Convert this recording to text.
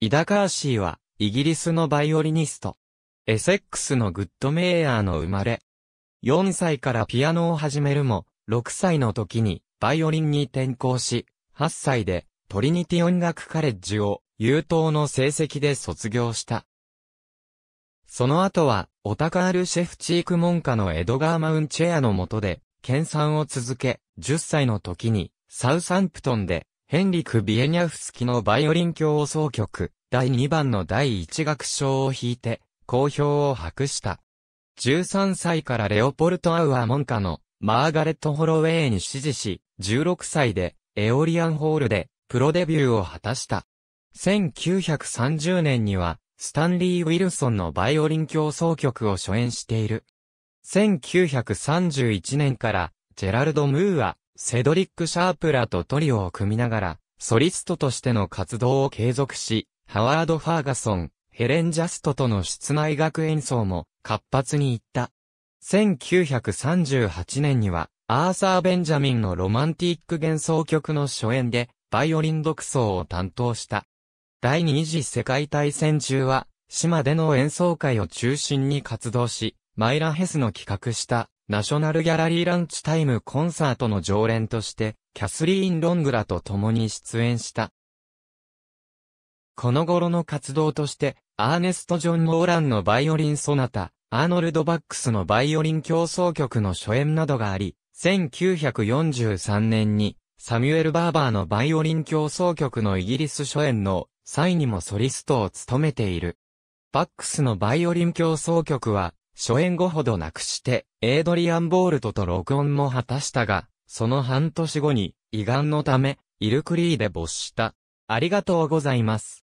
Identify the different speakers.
Speaker 1: イダ・カーシーは、イギリスのバイオリニスト。エセックスのグッドメイヤーの生まれ。4歳からピアノを始めるも、6歳の時にバイオリンに転校し、8歳でトリニティ音楽カレッジを優等の成績で卒業した。その後は、オタカール・シェフチーク門下のエドガー・マウンチェアの下で、研鑽を続け、10歳の時に、サウサンプトンで、ヘンリク・ビエニャフスキのバイオリン協奏曲、第2番の第1楽章を弾いて、好評を博した。13歳からレオポルト・アウアーンカのマーガレット・ホロウェイに支持し、16歳でエオリアンホールでプロデビューを果たした。1930年には、スタンリー・ウィルソンのバイオリン協奏曲を初演している。1931年から、ジェラルド・ムーア、セドリック・シャープらとトリオを組みながら、ソリストとしての活動を継続し、ハワード・ファーガソン、ヘレン・ジャストとの室内楽演奏も活発に行った。1938年には、アーサー・ベンジャミンのロマンティック幻想曲の初演で、バイオリン独奏を担当した。第二次世界大戦中は、島での演奏会を中心に活動し、マイラ・ヘスの企画したナショナルギャラリーランチタイムコンサートの常連として、キャスリーン・ロングラと共に出演した。この頃の活動として、アーネスト・ジョン・モーランのバイオリン・ソナタ、アーノルド・バックスのバイオリン競争曲の初演などがあり、1943年に、サミュエル・バーバーのバイオリン競争曲のイギリス初演の際にもソリストを務めている。バックスのバイオリン競争曲は、初演後ほどなくして、エイドリアン・ボールトと録音も果たしたが、その半年後に、胃がんのため、イルクリーで没した。ありがとうございます。